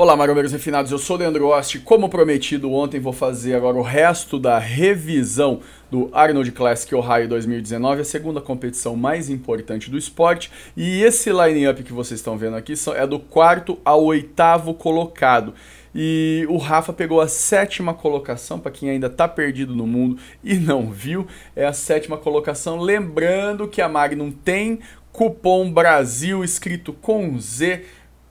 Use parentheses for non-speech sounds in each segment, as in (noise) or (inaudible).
Olá, marombeiros refinados, eu sou o Leandro Oste. Como prometido ontem, vou fazer agora o resto da revisão do Arnold Classic Ohio 2019, a segunda competição mais importante do esporte. E esse line-up que vocês estão vendo aqui é do quarto ao oitavo colocado. E o Rafa pegou a sétima colocação, para quem ainda está perdido no mundo e não viu, é a sétima colocação. Lembrando que a Magnum tem cupom Brasil escrito com Z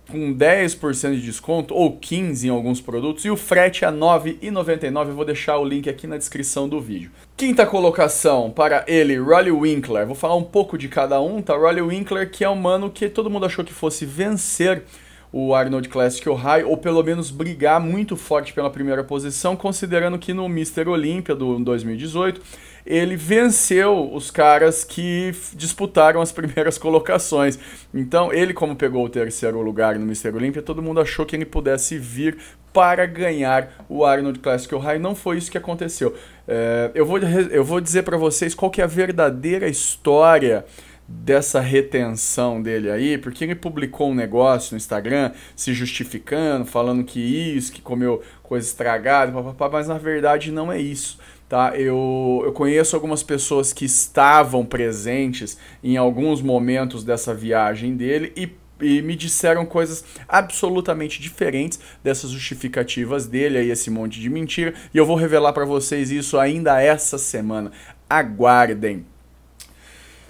com 10% de desconto ou 15 em alguns produtos e o frete é a 9,99. Eu vou deixar o link aqui na descrição do vídeo. Quinta colocação para ele, Rolly Winkler. Vou falar um pouco de cada um, tá? Rolly Winkler, que é um mano que todo mundo achou que fosse vencer o Arnold Classic Ohio, ou pelo menos brigar muito forte pela primeira posição, considerando que no Mr. Olympia do 2018 ele venceu os caras que disputaram as (laughs) primeiras colocações. Então, ele, como pegou o terceiro lugar no Mister Olímpia, todo mundo achou que ele pudesse vir para ganhar o Arnold Classic Ohio. Não foi isso que aconteceu. É, eu, vou, eu vou dizer para vocês qual que é a verdadeira história dessa retenção dele aí, porque ele publicou um negócio no Instagram se justificando, falando que isso, que comeu coisa estragada, papapá, mas na verdade não é isso. Tá? Eu, eu conheço algumas pessoas que estavam presentes em alguns momentos dessa viagem dele e e me disseram coisas absolutamente diferentes dessas justificativas dele aí esse monte de mentira e eu vou revelar para vocês isso ainda essa semana. Aguardem.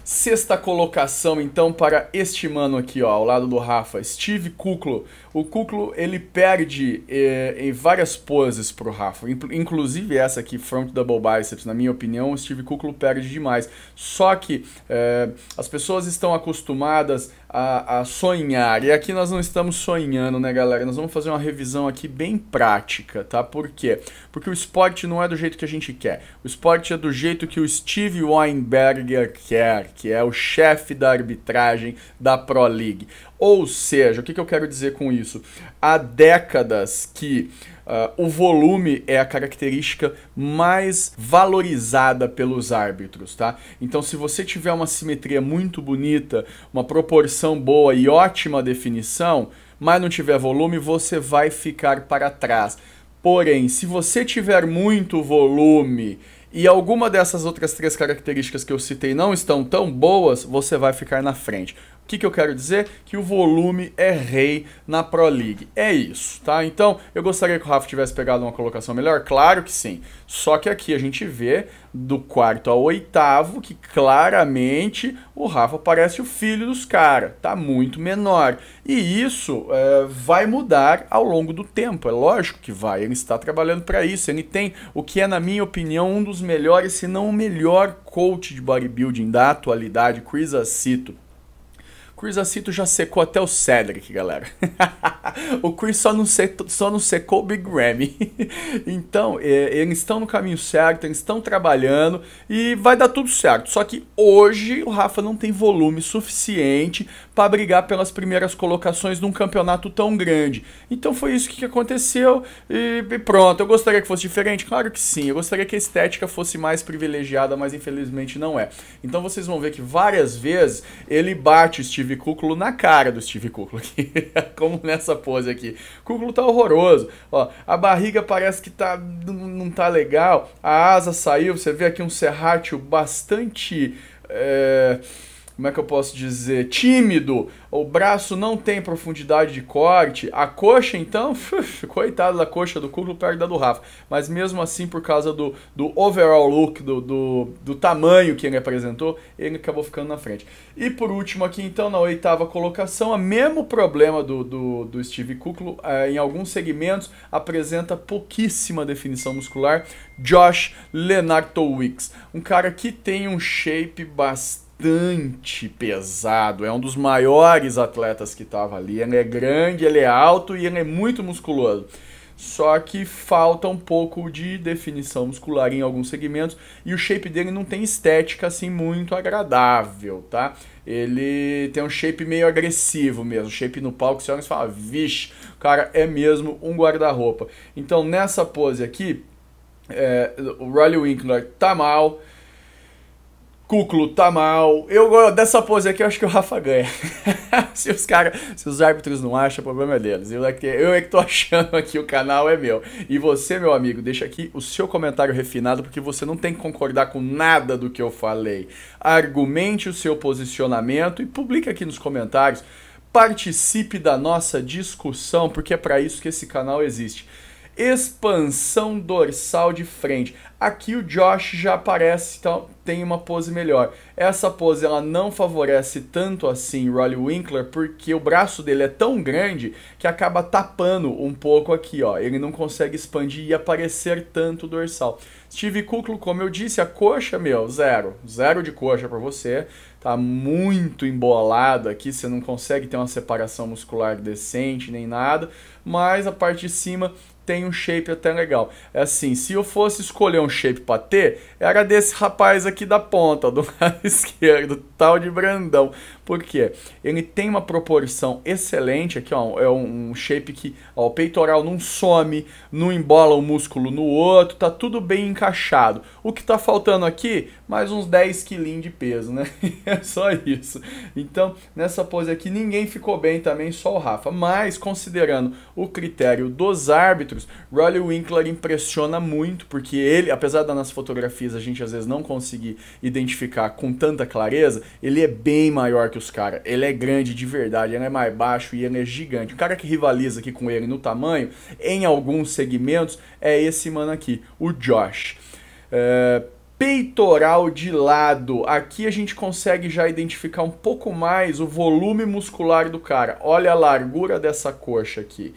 Sexta colocação então para este mano aqui, ó, ao lado do Rafa, Steve Kuklo. O Kuklo ele perde eh, em várias poses pro Rafa, inclusive essa aqui, front double biceps. Na minha opinião, o Steve Kuklo perde demais. Só que eh, as pessoas estão acostumadas a, a sonhar. E aqui nós não estamos sonhando, né, galera? Nós vamos fazer uma revisão aqui bem prática, tá? Por quê? Porque o esporte não é do jeito que a gente quer. O esporte é do jeito que o Steve Weinberger quer, que é o chefe da arbitragem da Pro League. Ou seja, o que, que eu quero dizer com isso? Há décadas que Uh, o volume é a característica mais valorizada pelos árbitros, tá? Então, se você tiver uma simetria muito bonita, uma proporção boa e ótima definição, mas não tiver volume, você vai ficar para trás. Porém, se você tiver muito volume e alguma dessas outras três características que eu citei não estão tão boas, você vai ficar na frente que, que eu quero dizer? Que o volume é rei na Pro League. É isso, tá? Então, eu gostaria que o Rafa tivesse pegado uma colocação melhor? Claro que sim. Só que aqui a gente vê do quarto ao oitavo que claramente o Rafa parece o filho dos caras, tá muito menor. E isso é, vai mudar ao longo do tempo, é lógico que vai. Ele está trabalhando para isso, ele tem o que é, na minha opinião, um dos melhores, se não o melhor coach de bodybuilding da atualidade, Chris Acito. Chris Acito já secou até o Cedric, galera. (laughs) o Chris só não, só não secou o Big Ramy. (laughs) então, é, eles estão no caminho certo, eles estão trabalhando e vai dar tudo certo. Só que hoje o Rafa não tem volume suficiente para brigar pelas primeiras colocações num campeonato tão grande. Então foi isso que aconteceu e, e pronto. Eu gostaria que fosse diferente? Claro que sim. Eu gostaria que a estética fosse mais privilegiada, mas infelizmente não é. Então vocês vão ver que várias vezes ele bate o Steve Steve na cara do Steve Kuklo, (laughs) como nessa pose aqui. Cúculo tá horroroso, ó, a barriga parece que tá, não tá legal, a asa saiu, você vê aqui um serrátil bastante... É como é que eu posso dizer, tímido, o braço não tem profundidade de corte, a coxa então, (laughs) coitado da coxa do Kugler perto da do Rafa, mas mesmo assim por causa do, do overall look, do, do, do tamanho que ele apresentou, ele acabou ficando na frente. E por último aqui então, na oitava colocação, o mesmo problema do, do, do Steve Kuklo, é, em alguns segmentos apresenta pouquíssima definição muscular, Josh Lenartowicz, um cara que tem um shape bastante bastante pesado. É um dos maiores atletas que estava ali. Ele é grande, ele é alto e ele é muito musculoso. Só que falta um pouco de definição muscular em alguns segmentos e o shape dele não tem estética assim muito agradável, tá? Ele tem um shape meio agressivo mesmo, shape no palco, você olha e fala, vixe, o cara é mesmo um guarda-roupa. Então nessa pose aqui, é, o Riley Winkler tá mal, Cúculo tá mal. Eu dessa pose aqui, eu acho que o Rafa ganha. (laughs) se os caras, se os árbitros não acham, o problema é deles. Eu é, que, eu é que tô achando aqui, o canal é meu. E você, meu amigo, deixa aqui o seu comentário refinado, porque você não tem que concordar com nada do que eu falei. Argumente o seu posicionamento e publica aqui nos comentários. Participe da nossa discussão, porque é para isso que esse canal existe expansão dorsal de frente. Aqui o Josh já aparece, então tem uma pose melhor. Essa pose ela não favorece tanto assim Rolly Winkler, porque o braço dele é tão grande que acaba tapando um pouco aqui, ó. Ele não consegue expandir e aparecer tanto o dorsal. Steve Kuklo, como eu disse, a coxa, meu, zero. Zero de coxa para você. Tá muito embolada aqui, você não consegue ter uma separação muscular decente nem nada. Mas a parte de cima tem um shape até legal. É assim, se eu fosse escolher um shape para ter, era desse rapaz aqui da ponta, (laughs) do lado esquerdo, tal de Brandão. Por quê? Ele tem uma proporção excelente aqui, ó, é um shape que ó, o peitoral não some, não embola o músculo no outro, tá tudo bem encaixado. O que tá faltando aqui mais uns 10 quilinhos de peso, né? (laughs) é só isso. Então, nessa pose aqui, ninguém ficou bem também, só o Rafa. Mas, considerando o critério dos árbitros, Rolly Winkler impressiona muito, porque ele, apesar das nossas fotografias a gente às vezes não conseguir identificar com tanta clareza, ele é bem maior que os caras. Ele é grande de verdade, ele é mais baixo e ele é gigante. O cara que rivaliza aqui com ele no tamanho, em alguns segmentos, é esse mano aqui, o Josh. É peitoral de lado. Aqui a gente consegue já identificar um pouco mais o volume muscular do cara. Olha a largura dessa coxa aqui.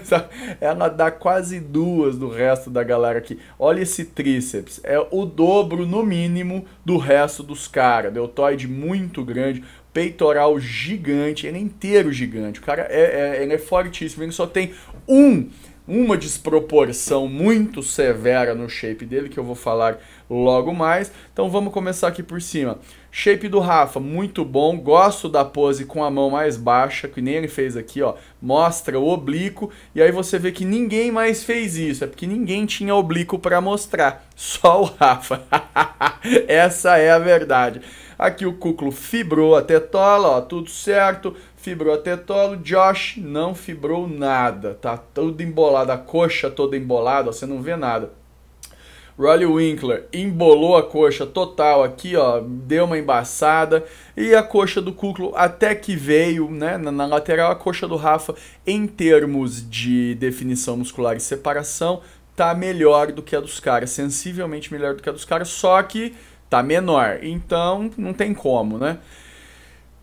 (laughs) Ela dá quase duas do resto da galera aqui. Olha esse tríceps. É o dobro, no mínimo, do resto dos caras. Deltoide muito grande, peitoral gigante. Ele é inteiro gigante. O cara é, é, ele é fortíssimo. Ele só tem um uma desproporção muito severa no shape dele, que eu vou falar logo mais. Então vamos começar aqui por cima. Shape do Rafa, muito bom. Gosto da pose com a mão mais baixa, que nem ele fez aqui, ó. Mostra o oblíquo. E aí você vê que ninguém mais fez isso. É porque ninguém tinha oblíquo para mostrar. Só o Rafa. (laughs) Essa é a verdade. Aqui o cúculo fibrou até tola, ó. Tudo certo fibrou até tolo. Josh não fibrou nada, tá Tudo embolado, a coxa toda embolada, ó, você não vê nada. Rolly Winkler embolou a coxa total aqui, ó, deu uma embaçada e a coxa do Kuklo até que veio, né, na, na lateral a coxa do Rafa em termos de definição muscular e separação tá melhor do que a dos caras, sensivelmente melhor do que a dos caras, só que tá menor. Então não tem como, né?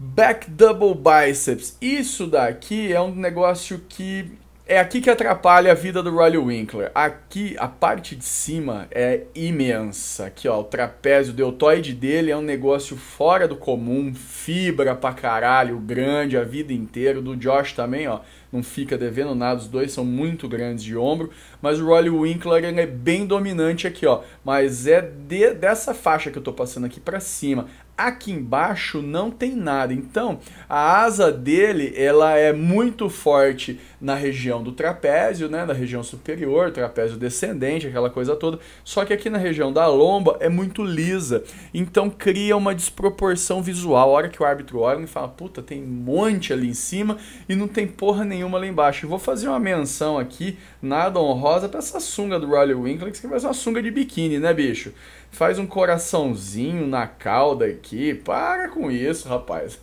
Back double biceps. Isso daqui é um negócio que é aqui que atrapalha a vida do Riley Winkler. Aqui a parte de cima é imensa. Aqui ó, o trapézio, o deltoide dele é um negócio fora do comum, fibra pra caralho, grande a vida inteira do Josh também, ó não fica devendo nada, os dois são muito grandes de ombro, mas o Rolly Winkler é bem dominante aqui, ó, mas é de, dessa faixa que eu estou passando aqui para cima. Aqui embaixo não tem nada, então a asa dele ela é muito forte na região do trapézio, né, na região superior, trapézio descendente, aquela coisa toda. Só que aqui na região da lomba é muito lisa, então cria uma desproporção visual. A hora que o árbitro olha e fala, puta, tem um monte ali em cima e não tem porra nenhuma nenhuma lá embaixo. vou fazer uma menção aqui, nada honrosa, para essa sunga do Riley Winkler, que vai ser uma sunga de biquíni, né, bicho? Faz um coraçãozinho na cauda aqui. Para com isso, rapaz.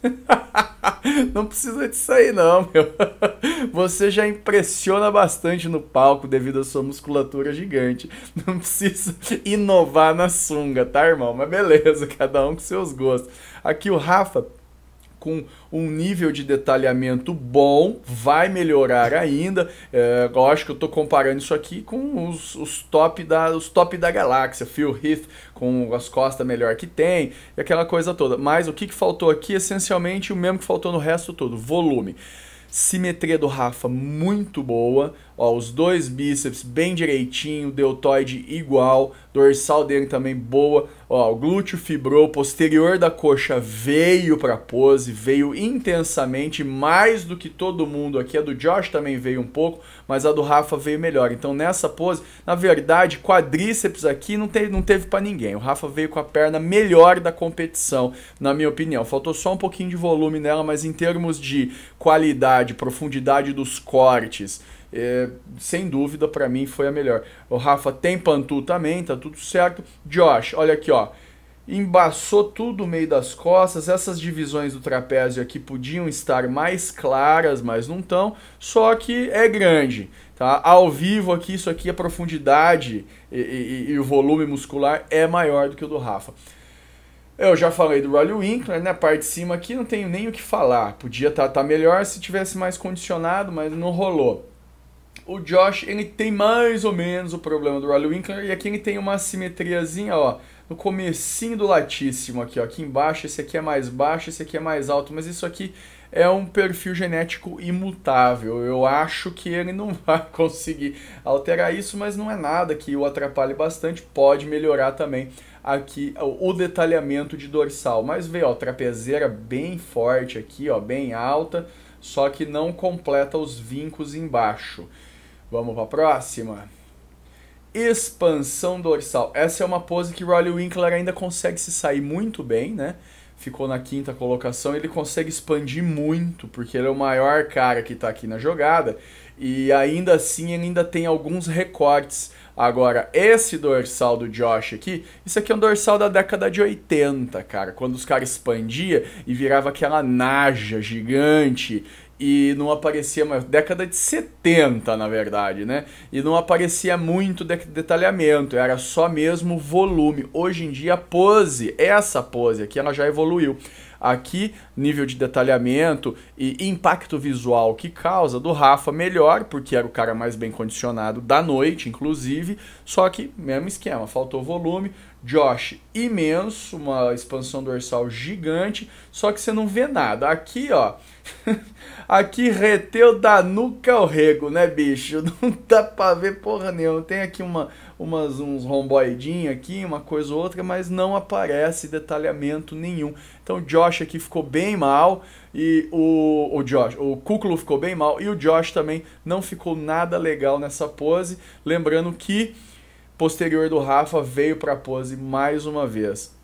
(laughs) não precisa disso aí, não, meu. (laughs) Você já impressiona bastante no palco devido à sua musculatura gigante. Não precisa inovar na sunga, tá, irmão? Mas beleza, (laughs) cada um com seus gostos. Aqui o Rafa com um nível de detalhamento bom, vai melhorar ainda. É, lógico que eu estou comparando isso aqui com os, os, top da, os top da galáxia, Phil Heath com as costas melhor que tem, e aquela coisa toda. Mas o que, que faltou aqui, essencialmente, o mesmo que faltou no resto todo, volume. Simetria do Rafa muito boa, Ó, os dois bíceps bem direitinho, deltoide igual, dorsal dele também boa. Ó, o glúteo fibrou, posterior da coxa veio para pose, veio intensamente, mais do que todo mundo aqui. A do Josh também veio um pouco, mas a do Rafa veio melhor. Então nessa pose, na verdade, quadríceps aqui não teve, não teve para ninguém. O Rafa veio com a perna melhor da competição, na minha opinião. Faltou só um pouquinho de volume nela, mas em termos de qualidade, profundidade dos cortes, é, sem dúvida, para mim foi a melhor. O Rafa tem Pantu também, tá tudo certo. Josh, olha aqui, ó. Embaçou tudo o meio das costas. Essas divisões do trapézio aqui podiam estar mais claras, mas não estão. Só que é grande. Tá? Ao vivo aqui, isso aqui, a profundidade e, e, e o volume muscular é maior do que o do Rafa. Eu já falei do Riley Winkler, né? A parte de cima aqui não tenho nem o que falar. Podia estar tá, tá melhor se tivesse mais condicionado, mas não rolou o Josh ele tem mais ou menos o problema do Riley Winkler e aqui ele tem uma simetriazinha, ó, no comecinho do latíssimo aqui, ó, aqui embaixo, esse aqui é mais baixo, esse aqui é mais alto, mas isso aqui é um perfil genético imutável. Eu acho que ele não (laughs) vai conseguir alterar isso, mas não é nada que o atrapalhe bastante, pode melhorar também aqui o detalhamento de dorsal. Mas vê, ó, trapezeira bem forte aqui, ó, bem alta, só que não completa os vincos embaixo. Vamos para a próxima. Expansão dorsal. Essa é uma pose que Rolly Winkler ainda consegue se sair muito bem, né? Ficou na quinta colocação, ele consegue expandir muito, porque ele é o maior cara que está aqui na jogada, e ainda assim ainda tem alguns recortes. Agora, esse dorsal do Josh aqui, isso aqui é um dorsal da década de 80, cara. Quando os caras expandia e virava aquela naja gigante e não aparecia mais. Década de 70, na verdade, né? E não aparecia muito de detalhamento, era só mesmo volume. Hoje em dia, a pose, essa pose aqui, ela já evoluiu. Aqui, nível de detalhamento e impacto visual que causa do Rafa melhor, porque era o cara mais bem condicionado da noite, inclusive. Só que, mesmo esquema, faltou volume, Josh imenso, uma expansão dorsal gigante, só que você não vê nada. Aqui, ó, (laughs) aqui reteu da nuca ao rego, né, bicho? (laughs) Não dá pra ver porra nenhuma. Tem aqui uma, umas, uns romboidinhos aqui, uma coisa ou outra, mas não aparece detalhamento nenhum. Então, Josh aqui ficou bem mal e o, o Josh, o Cúculo ficou bem mal e o Josh também não ficou nada legal nessa pose. Lembrando que posterior do Rafa veio para a pose mais uma vez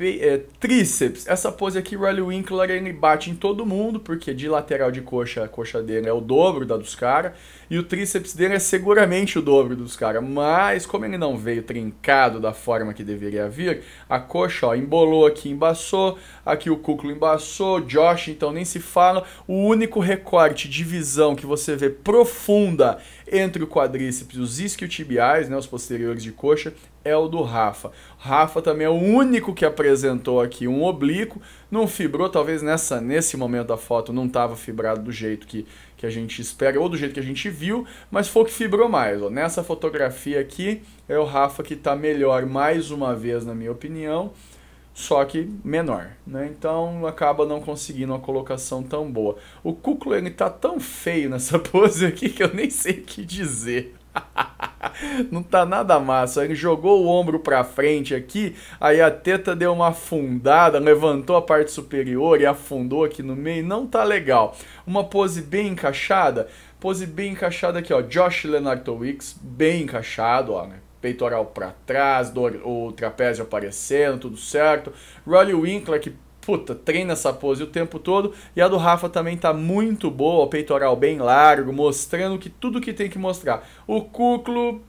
é, tríceps. Essa pose aqui, o Riley Winkler, ele bate em todo mundo, porque de lateral de coxa, a coxa dele é o dobro da dos caras, e o tríceps dele é seguramente o dobro dos caras. Mas, como ele não veio trincado da forma que deveria vir, a coxa ó, embolou aqui, embaçou, aqui o cúculo embaçou, Josh, então nem se fala. O único recorte de visão que você vê profunda entre o quadríceps, os isquiotibiais, né, os posteriores de coxa, é o do Rafa. Rafa também é o único que apresentou aqui um oblíquo, não fibrou, talvez nessa nesse momento da foto não estava fibrado do jeito que, que a gente espera ou do jeito que a gente viu, mas foi o que fibrou mais. Ó. Nessa fotografia aqui é o Rafa que está melhor mais uma vez, na minha opinião, só que menor, né? Então acaba não conseguindo uma colocação tão boa. O Kuklo ele tá tão feio nessa (laughs) pose aqui que eu nem sei o que dizer. (laughs) (laughs) não tá nada massa. Ele jogou o ombro para frente aqui, aí a teta deu uma afundada, levantou a parte superior e afundou aqui no meio, não tá legal. Uma pose bem encaixada, pose bem encaixada aqui, ó, Josh Lenartowicz, bem encaixado, ó, né? Peitoral para trás, o trapézio aparecendo, tudo certo. Rolly Winkler, que puta, treina essa pose o tempo todo. E a do Rafa também tá muito boa, o peitoral bem largo, mostrando que tudo que tem que mostrar. O Cuclo.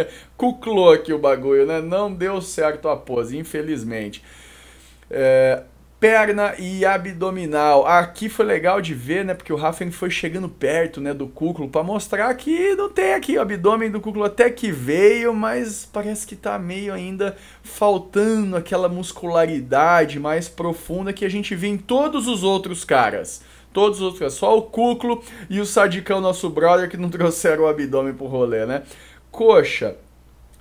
(laughs) cuclou aqui o bagulho, né? Não deu certo a pose, infelizmente. É, perna e abdominal. Aqui foi legal de ver, né? Porque o Rafa foi chegando perto, né, do cúculo para mostrar que não tem aqui o abdômen do cúculo até que veio, mas parece que tá meio ainda faltando aquela muscularidade mais profunda que a gente vê em todos os outros caras. Todos os outros, só o cúculo e o Sadicão, nosso brother, que não (laughs) trouxeram o abdômen pro rolê, né? Coxa,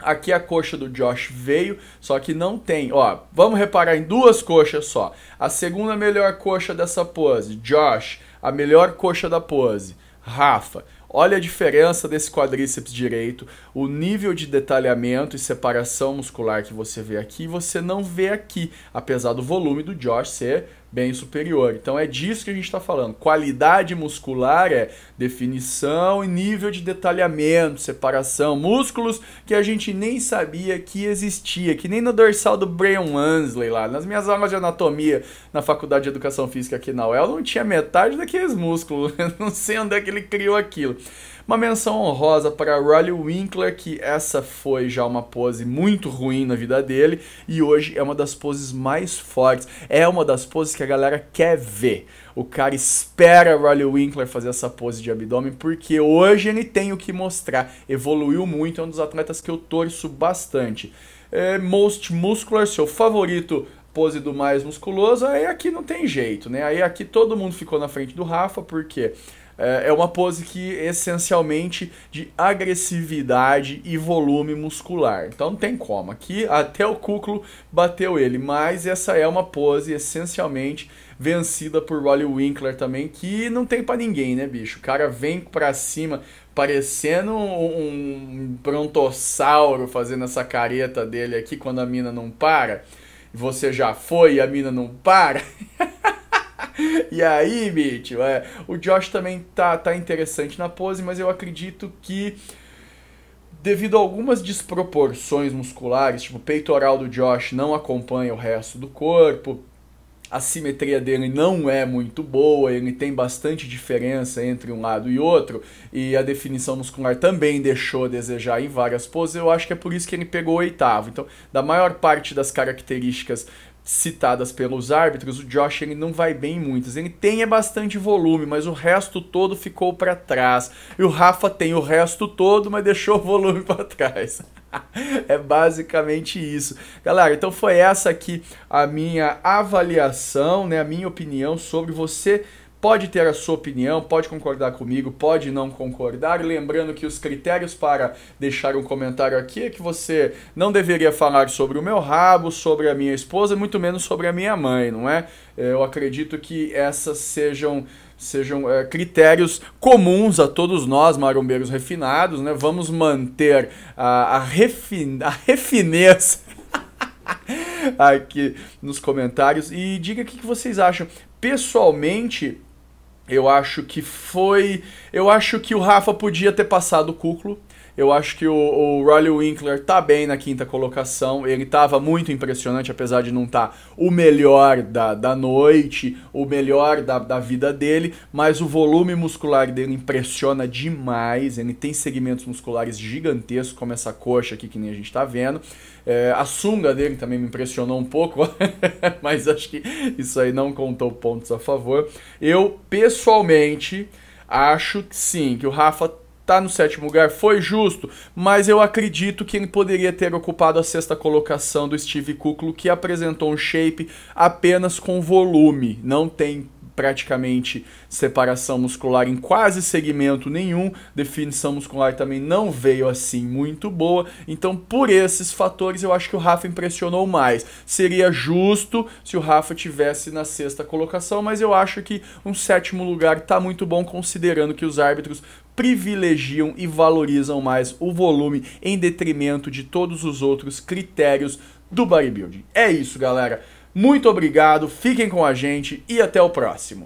Aqui a coxa do Josh veio, só que não tem. Ó, vamos reparar em duas coxas só. A segunda melhor coxa dessa pose, Josh. A melhor coxa da pose, Rafa. Olha a diferença desse quadríceps direito, o nível de detalhamento e separação muscular que você vê aqui, você não vê aqui, apesar do volume do Josh ser bem superior. Então é disso que a gente está falando. Qualidade muscular é definição e nível de detalhamento, separação, músculos que a gente nem sabia que existia, que nem no dorsal do Brian Wansley lá. Nas minhas aulas de anatomia na Faculdade de Educação Física aqui na UEL, não tinha metade daqueles músculos. (laughs) Né? não sei onde é que ele criou aquilo. Uma menção honrosa para Riley Winkler, que essa foi já uma pose muito ruim na vida dele e hoje é uma das poses mais fortes. É uma das poses que a galera quer ver. O cara espera Riley Winkler fazer essa pose de abdômen porque hoje ele tem o que mostrar. Evoluiu muito, é um dos atletas que eu torço bastante. É, most Muscular, seu favorito pose do mais musculoso, aí aqui não tem jeito, né? Aí aqui todo mundo ficou na frente do Rafa, porque quê? É, é uma pose que essencialmente de agressividade e volume muscular. Então não tem como. Aqui até o cúculo bateu ele, mas essa é uma pose essencialmente vencida por Wally Winkler também, que não tem para ninguém, né, bicho? O cara vem pra cima parecendo um, um brontossauro fazendo essa careta dele aqui quando a mina não para. Você já foi e a mina não para. (laughs) e aí, Mitch, é, o Josh também tá, tá interessante na pose, mas eu acredito que devido a algumas desproporções musculares, tipo o peitoral do Josh não acompanha o resto do corpo, a simetria dele não é muito boa, ele tem bastante diferença entre um lado e outro, e a definição muscular também deixou a desejar em várias poses, eu acho que é por isso que ele pegou o oitavo. Então, da maior parte das características citadas pelos árbitros, o Josh ele não vai bem em muitas. Ele tem é bastante volume, mas o resto todo ficou para trás. E o Rafa tem o resto todo, mas deixou o volume para trás. (laughs) é basicamente isso. Galera, então foi essa aqui a minha avaliação, né, a minha opinião sobre você pode ter a sua opinião, pode concordar comigo, pode não concordar. Lembrando que os critérios para deixar um comentário aqui é que você não deveria falar sobre o meu rabo, sobre a minha esposa, muito menos sobre a minha mãe, não é? é eu acredito que essas sejam sejam é, critérios comuns a todos nós, marombeiros refinados, né? Vamos manter a, a, refin, a refineza (laughs) aqui nos comentários e diga o que vocês acham. Pessoalmente, eu acho que foi. Eu acho que o Rafa podia ter passado o Cuclo. Eu acho que o, o Riley Winkler está bem na quinta colocação. Ele estava muito impressionante, apesar de não estar tá o melhor da, da noite, o melhor da, da vida dele, mas o volume muscular dele impressiona demais. Ele tem segmentos musculares gigantescos, como essa coxa aqui que nem a gente está vendo. É, a sunga dele também me impressionou um pouco, (laughs) mas acho que isso aí não contou pontos a favor. Eu, pessoalmente, acho que sim, que o Rafa tá no sétimo lugar, foi justo, mas eu acredito que ele poderia ter ocupado a sexta colocação do Steve Kuklo, que apresentou um shape apenas com volume, não tem praticamente separação muscular em quase segmento nenhum, definição muscular também não veio assim muito boa. Então, por esses fatores, eu acho que o Rafa impressionou mais. Seria justo se o Rafa tivesse na sexta colocação, mas eu acho que um sétimo lugar está muito bom, considerando que os árbitros privilegiam e valorizam mais o volume em detrimento de todos os outros critérios do bodybuilding. É isso, galera. Muito obrigado, fiquem com a gente e até o próximo.